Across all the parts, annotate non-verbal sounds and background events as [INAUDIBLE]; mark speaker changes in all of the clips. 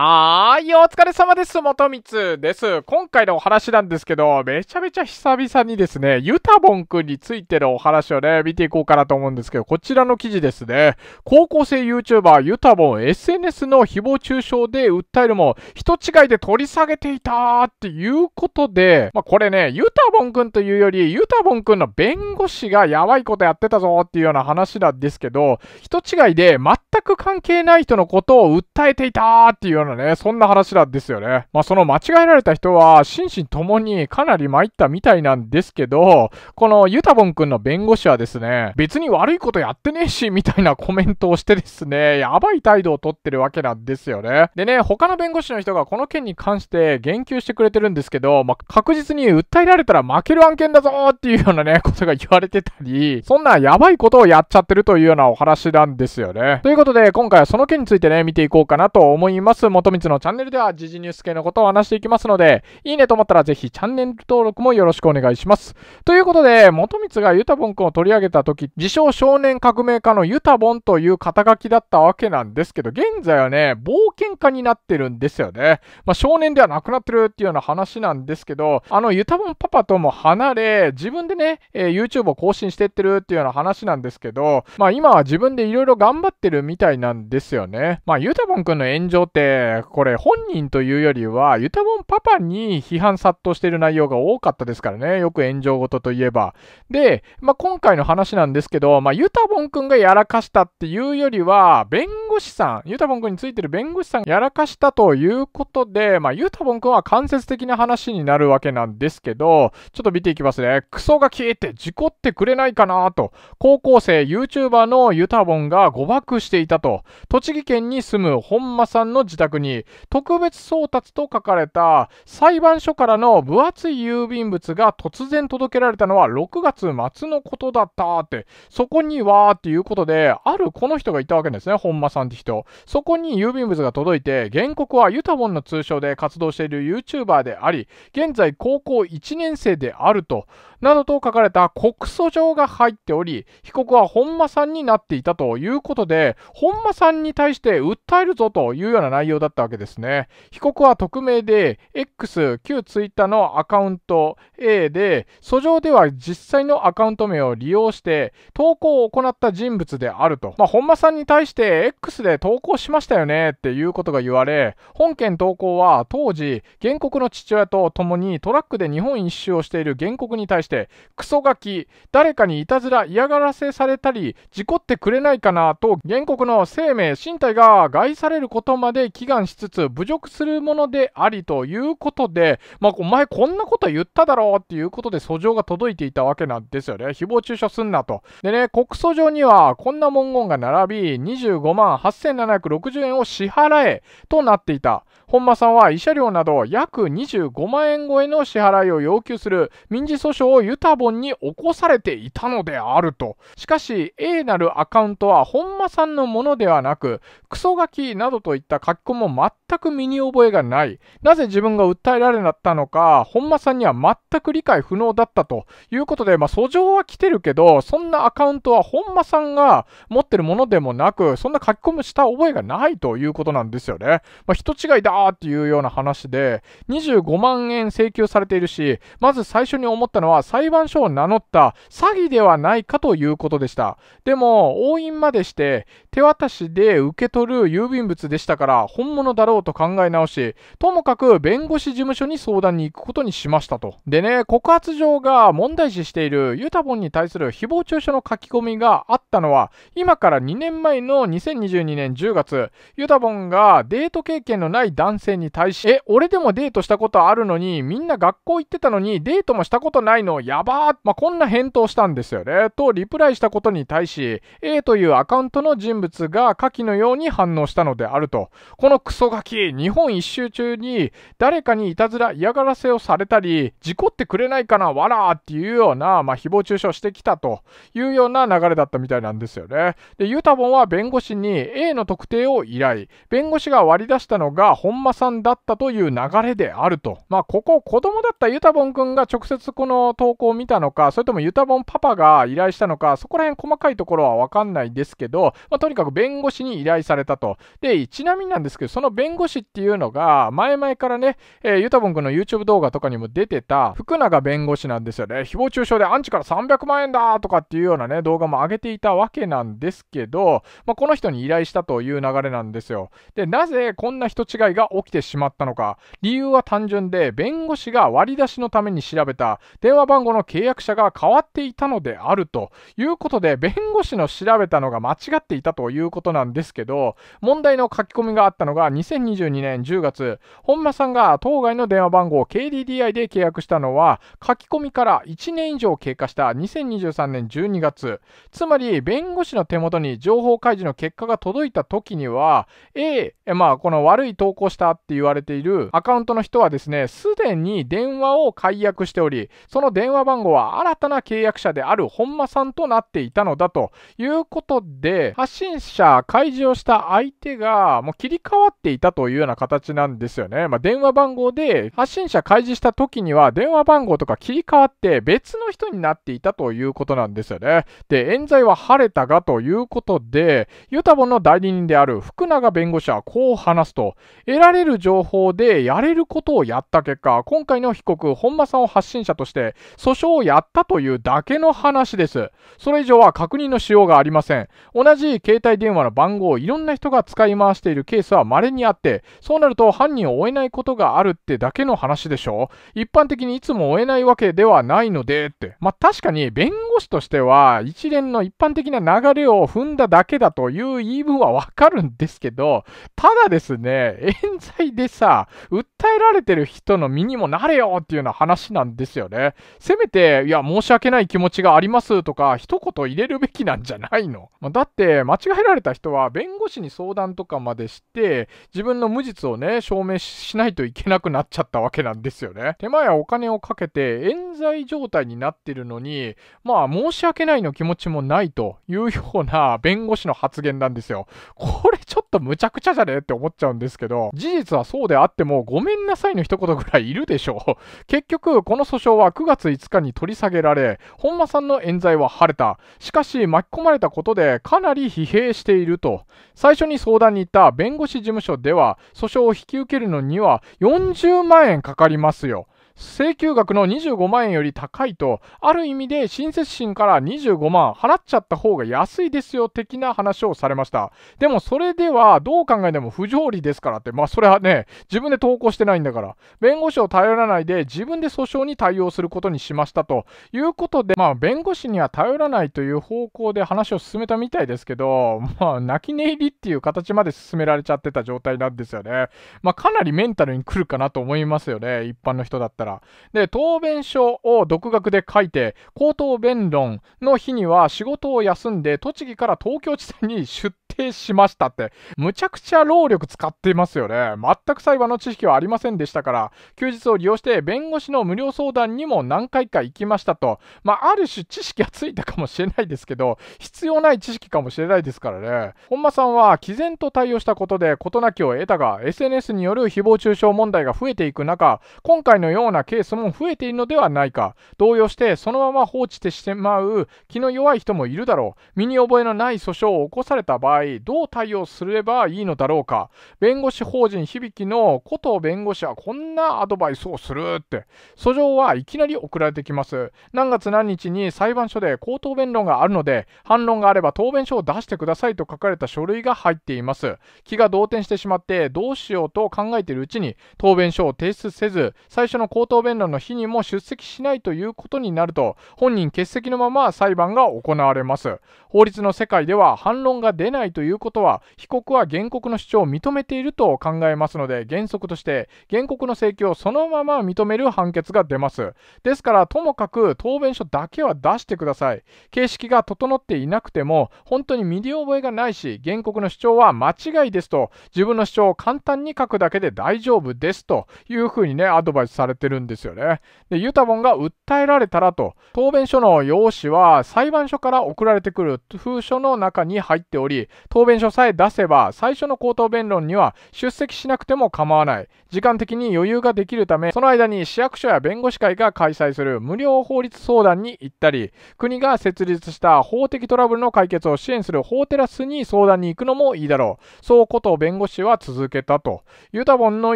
Speaker 1: はーい、お疲れ様です。元光です。今回のお話なんですけど、めちゃめちゃ久々にですね、ユタボンくんについてのお話をね、見ていこうかなと思うんですけど、こちらの記事ですね。高校生 YouTuber ユタボン SNS の誹謗中傷で訴えるも、人違いで取り下げていたっていうことで、まあ、これね、ユタボンくんというより、ユタボンくんの弁護士がやばいことやってたぞっていうような話なんですけど、人違いで全全く関係ない人のことを訴えていたっていうようなね、そんな話なんですよね。まあその間違えられた人は、心身ともにかなり参ったみたいなんですけど、このユタボン君の弁護士はですね、別に悪いことやってねえし、みたいなコメントをしてですね、やばい態度をとってるわけなんですよね。でね、他の弁護士の人がこの件に関して言及してくれてるんですけど、まあ確実に訴えられたら負ける案件だぞっていうようなね、[LAUGHS] ことが言われてたり、そんなやばいことをやっちゃってるというようなお話なんですよね。ということことで、今回はその件についてね、見ていこうかなと思います。元光のチャンネルでは、時事ニュース系のことを話していきますので、いいねと思ったらぜひチャンネル登録もよろしくお願いします。ということで、元光がユタボン君を取り上げた時、自称少年革命家のユタボンという肩書きだったわけなんですけど、現在はね、冒険家になってるんですよね。まあ、少年ではなくなってるっていうような話なんですけど、あの、ユタボンパパとも離れ、自分でね、えー、YouTube を更新してってるっていうような話なんですけど、まあ、今は自分でいろいろ頑張ってるみみたいなんですよね。まあ、ユタボンくんの炎上って、これ本人というよりは、ユタボンパパに批判殺到している内容が多かったですからね。よく炎上事といえば。で、まあ、今回の話なんですけど、まあ、ユタボンくんがやらかしたっていうよりは、弁護士さん、ユタボンくんについてる弁護士さんがやらかしたということで、まあ、ユタボンくんは間接的な話になるわけなんですけど、ちょっと見ていきますね。クソが消えて事故ってくれないかなと、高校生 YouTuber のユタボンが誤爆していたと、栃木県に住む本間さんの自宅に、特別送達と書かれた裁判所からの分厚い郵便物が突然届けられたのは6月末のことだったって、そこにはっていうことで、あるこの人がいたわけですね、本間さんって人。そこに郵便物が届いて、原告はユタボンの通称で活動している YouTuber であり、現在高校1年生であると。などと書かれた告訴状が入っており、被告は本間さんになっていたということで、本間さんに対して訴えるぞというような内容だったわけですね。被告は匿名で X、旧 Twitter のアカウント A で、訴状では実際のアカウント名を利用して投稿を行った人物であると。まあ、本間さんに対して X で投稿しましたよねっていうことが言われ、本件投稿は当時、原告の父親と共にトラックで日本一周をしている原告に対してして、クソガキ、誰かにいたずら嫌がらせされたり、事故ってくれないかなと、原告の生命、身体が害されることまで祈願しつつ、侮辱するものでありということで、まあ、お前こんなこと言っただろうっていうことで訴状が届いていたわけなんですよね。誹謗中傷すんなと。でね、告訴状にはこんな文言が並び、25万8760円を支払えとなっていた。本間さんは慰謝料など約25万円超えの支払いを要求する民事訴訟をユタボンに起こされていたのであると。しかし、A なるアカウントは本間さんのものではなく、クソガキなどといった書き込みも全く身に覚えがない。なぜ自分が訴えられなったのか、本間さんには全く理解不能だったということで、まあ、訴状は来てるけど、そんなアカウントは本間さんが持ってるものでもなく、そんな書き込みした覚えがないということなんですよね。まあ、人違いだかっていうような話で、25万円請求されているし、まず最初に思ったのは裁判所を名乗った詐欺ではないかということでした。でも、押印までして、手渡しで受け取る郵便物でしたから、本物だろうと考え直し、ともかく弁護士事務所に相談に行くことにしましたと。でね、告発状が問題視しているユタボンに対する誹謗中傷の書き込みがあったのは、今から2年前の2022年10月、ユタボンがデート経験のない男男性に対し、え、俺でもデートしたことあるのに、みんな学校行ってたのに、デートもしたことないの、やばーまあ、こんな返答したんですよね。と、リプライしたことに対し、A というアカウントの人物が下記のように反応したのであると。このクソガキ、日本一周中に誰かにいたずら嫌がらせをされたり、事故ってくれないかな、わらーっていうような、まあ、誹謗中傷してきたというような流れだったみたいなんですよね。で、ユタボンは弁護士に A の特定を依頼。弁護士が割り出したのが本間さんだったという流れであると。まあ、ここ、子供だったユタボンくんが直接この投稿を見たのか、それともユタボンパパが依頼したのか、そこら辺細かいところはわかんないですけど、まあ、とにかく弁護士に依頼されたと。で、ちなみになんですけど、その弁護士っていうのが、前々からね、えー、ゆたぼんくんの YouTube 動画とかにも出てた、福永弁護士なんですよね。誹謗中傷でアンチから300万円だとかっていうようなね、動画も上げていたわけなんですけど、まあ、この人に依頼したという流れなんですよ。で、なぜこんな人違いが起きてしまったのか理由は単純で弁護士が割り出しのために調べた電話番号の契約者が変わっていたのであるということで弁護士の調べたのが間違っていたということなんですけど問題の書き込みがあったのが2022年10月本間さんが当該の電話番号を KDDI で契約したのは書き込みから1年以上経過した2023年12月つまり弁護士の手元に情報開示の結果が届いた時には A まあこの悪い投稿したって言われているアカウントの人はですね、すでに電話を解約しており、その電話番号は新たな契約者である本間さんとなっていたのだということで、発信者、開示をした相手がもう切り替わっていたというような形なんですよね。まあ、電話番号で発信者開示した時には電話番号とか切り替わって別の人になっていたということなんですよね。で、冤罪は晴れたがということで、ユタボンの代理人である福永弁護士はこう話すと、偉られる情報でやれることをやった結果、今回の被告、本間さんを発信者として訴訟をやったというだけの話です。それ以上は確認のしようがありません。同じ携帯電話の番号をいろんな人が使い回しているケースは稀にあって、そうなると犯人を追えないことがあるってだけの話でしょ一般的にいつも追えないわけではないのでって。まあ、確かに弁護講としては一連の一般的な流れを踏んだだけだという言い分はわかるんですけど、ただですね、冤罪でさ、訴えられてる人の身にもなれよっていうような話なんですよね。せめて、いや、申し訳ない気持ちがありますとか、一言入れるべきなんじゃないの、まだって、間違えられた人は弁護士に相談とかまでして、自分の無実をね、証明しないといけなくなっちゃったわけなんですよね。手前はお金をかけて冤罪状態になってるのに、まあ、申し訳ないの気持ちもないというような弁護士の発言なんですよ。[LAUGHS] これちょっとむちゃくちゃじゃねって思っちゃうんですけど、事実はそうであっても、ごめんなさいの一言ぐらいいるでしょう。[LAUGHS] 結局、この訴訟は9月5日に取り下げられ、本間さんの冤罪は晴れた。しかし、巻き込まれたことでかなり疲弊していると。最初に相談に行った弁護士事務所では、訴訟を引き受けるのには40万円かかりますよ。請求額の25万円より高いと、ある意味で親切心から25万払っちゃった方が安いですよ的な話をされました。でもそれではどう考えても不条理ですからって、まあそれはね、自分で投稿してないんだから、弁護士を頼らないで自分で訴訟に対応することにしましたということで、まあ弁護士には頼らないという方向で話を進めたみたいですけど、まあ泣き寝入りっていう形まで進められちゃってた状態なんですよね。まあかなりメンタルに来るかなと思いますよね、一般の人だったら。ら。で、答弁書を独学で書いて、口頭弁論の日には仕事を休んで、栃木から東京地裁に出廷しましたって、むちゃくちゃ労力使っていますよね。全く裁判の知識はありませんでしたから、休日を利用して弁護士の無料相談にも何回か行きましたと、まあ、ある種知識はついたかもしれないですけど、必要ない知識かもしれないですからね。本間さんは、毅然と対応したことで事なきを得たが、SNS による誹謗中傷問題が増えていく中、今回のようななケースも増えているのではないか動揺してそのまま放置してしまう気の弱い人もいるだろう身に覚えのない訴訟を起こされた場合どう対応すればいいのだろうか弁護士法人響の古藤弁護士はこんなアドバイスをするって訴状はいきなり送られてきます何月何日に裁判所で口頭弁論があるので反論があれば答弁書を出してくださいと書かれた書類が入っています気が動転してしまってどうしようと考えているうちに答弁書を提出せず最初の口答弁論の日にも出席しないということになると本人欠席のまま裁判が行われます法律の世界では反論が出ないということは被告は原告の主張を認めていると考えますので原則として原告の請求をそのまま認める判決が出ますですからともかく答弁書だけは出してください形式が整っていなくても本当に身に覚えがないし原告の主張は間違いですと自分の主張を簡単に書くだけで大丈夫ですというふうにねアドバイスされてるるんですよね。で、ユタボンが訴えられたらと、答弁書の用紙は裁判所から送られてくる封書の中に入っており、答弁書さえ出せば、最初の口頭弁論には出席しなくても構わない。時間的に余裕ができるため、その間に市役所や弁護士会が開催する無料法律相談に行ったり、国が設立した法的トラブルの解決を支援する法テラスに相談に行くのもいいだろう。そうことを弁護士は続けたと。ユタボンの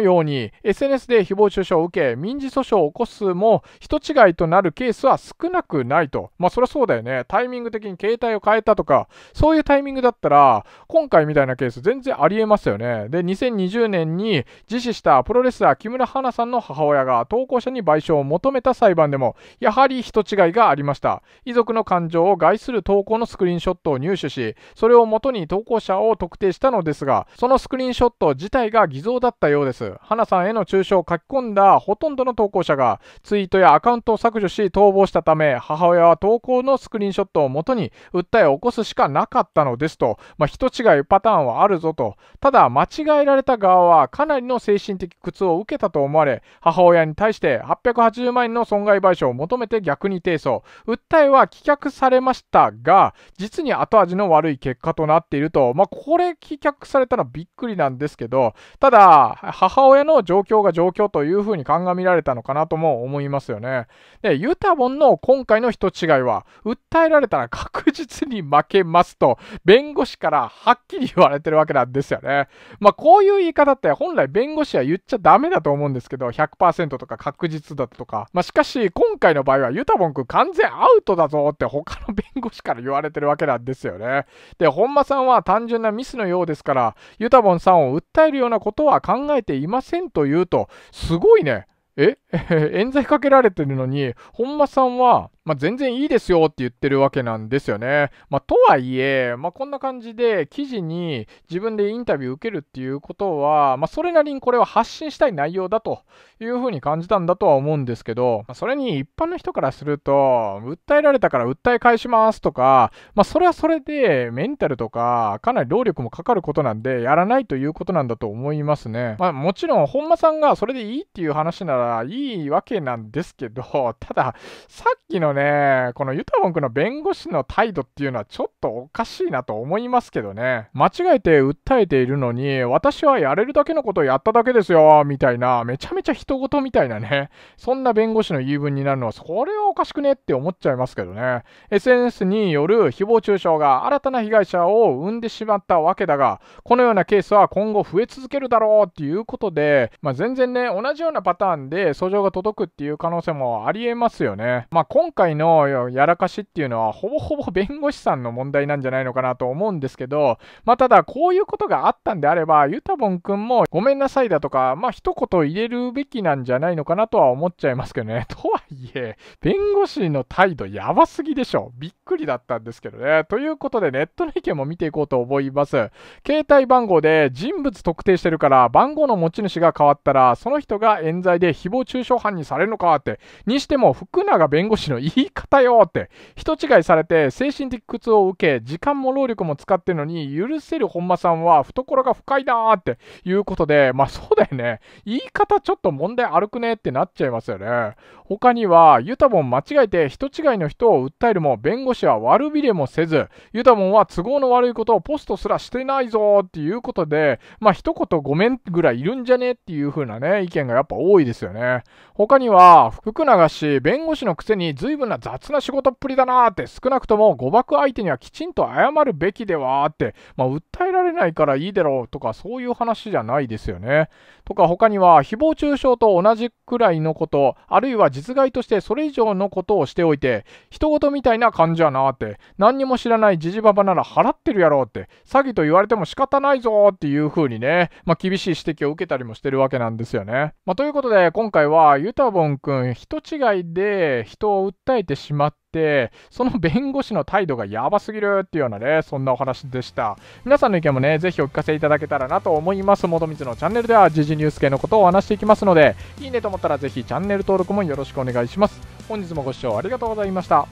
Speaker 1: ように、SNS で誹謗中傷を受け、民事事訴訟を起こすも人違いとなるケースは少なくないと。まあそりゃそうだよね。タイミング的に携帯を変えたとか、そういうタイミングだったら、今回みたいなケース全然ありえますよね。で、2020年に自死したプロレスラー木村花さんの母親が投稿者に賠償を求めた裁判でも、やはり人違いがありました。遺族の感情を害する投稿のスクリーンショットを入手し、それをもとに投稿者を特定したのですが、そのスクリーンショット自体が偽造だったようです。花さんへの中傷を書き込んだほとんどの投稿者がツイートやアカウントを削除し逃亡したため母親は投稿のスクリーンショットをもとに訴えを起こすしかなかったのですと、まあ、人違いパターンはあるぞとただ間違えられた側はかなりの精神的苦痛を受けたと思われ母親に対して880万円の損害賠償を求めて逆に提訴訴えは棄却されましたが実に後味の悪い結果となっていると、まあ、これ棄却されたらびっくりなんですけどただ母親の状況が状況というふうに鑑みられたのかなとも思いますよね。で、ユタボンの今回の人違いは、訴えられたら確実に負けますと、弁護士からはっきり言われてるわけなんですよね。まあ、こういう言い方って本来弁護士は言っちゃダメだと思うんですけど、100%とか確実だとか。まあ、しかし、今回の場合はユタボン君完全アウトだぞって他の弁護士から言われてるわけなんですよね。で、本間さんは単純なミスのようですから、ユタボンさんを訴えるようなことは考えていませんと言うと、すごいね。え [LAUGHS] 冤罪かけられてるのに、本間さんは、まあ、全然いいですよって言ってるわけなんですよね。まあ、とはいえ、まあ、こんな感じで記事に自分でインタビュー受けるっていうことは、まそれなりにこれは発信したい内容だというふうに感じたんだとは思うんですけど、まそれに一般の人からすると、訴えられたから訴え返しますとか、まそれはそれでメンタルとか、かなり労力もかかることなんで、やらないということなんだと思いますね。まもちろん、本間さんがそれでいいっていう話ならいいいいわけなんですけど、[LAUGHS] ただ、さっきのね、このユタボン君の弁護士の態度っていうのはちょっとおかしいなと思いますけどね。間違えて訴えているのに、私はやれるだけのことをやっただけですよ、みたいな、めちゃめちゃ人事みたいなね、そんな弁護士の言い分になるのは、それはおかしくねって思っちゃいますけどね。SNS による誹謗中傷が新たな被害者を生んでしまったわけだが、このようなケースは今後増え続けるだろうっていうことで、まあ、全然ね、同じようなパターンで訴状が届くっていう可能性もありえますよね。まあ、今回のやらかしっていうのは、ほぼほぼ弁護士さんの問題なんじゃないのかなと思うんですけど、まあ、ただ、こういうことがあったんであれば、ユタボン君もごめんなさいだとか、まあ、一言入れるべきなんじゃないのかなとは思っちゃいますけどね。とはいえ、弁護士の態度やばすぎでしょ。びっくりだったんですけどね。ということで、ネットの意見も見ていこうと思います。携帯番号で人物特定してるから、番号の持ち主が変わったら、その人が冤罪で誹謗中傷犯にされるのかって。にしても、福永弁護士の言い方よって。人違いされて、精神的苦痛を受け、時間も労力も使ってるのに、許せる本間さんは懐が深いなーっていうことで、まあそうだよね。言い方ちょっと問題あるくねってなっちゃいますよね。他ににはユタボン間違えて人違いの人を訴えるも弁護士は悪びれもせずユタボンは都合の悪いことをポストすらしてないぞっていうことでまあ一言ごめんぐらいいるんじゃねっていう風なね意見がやっぱ多いですよね他には福永氏弁護士のくせに随分な雑な仕事っぷりだなーって少なくとも誤爆相手にはきちんと謝るべきではってまあ訴えられないからいいだろうとかそういう話じゃないですよねとか他には誹謗中傷と同じくらいのことあるいは実害としてそれ以上のことをしておいて人事みたいな感じやなって何にも知らないじじばばなら払ってるやろって詐欺と言われても仕方ないぞっていう風にね、まあ、厳しい指摘を受けたりもしてるわけなんですよね。まあ、ということで今回はユタボン君人違いで人を訴えてしまってて、その弁護士の態度がやばすぎるっていうようなね、そんなお話でした。皆さんの意見もね、ぜひお聞かせいただけたらなと思います。元光のチャンネルでは、時事ニュース系のことをお話していきますので、いいねと思ったらぜひチャンネル登録もよろしくお願いします。本日もご視聴ありがとうございました。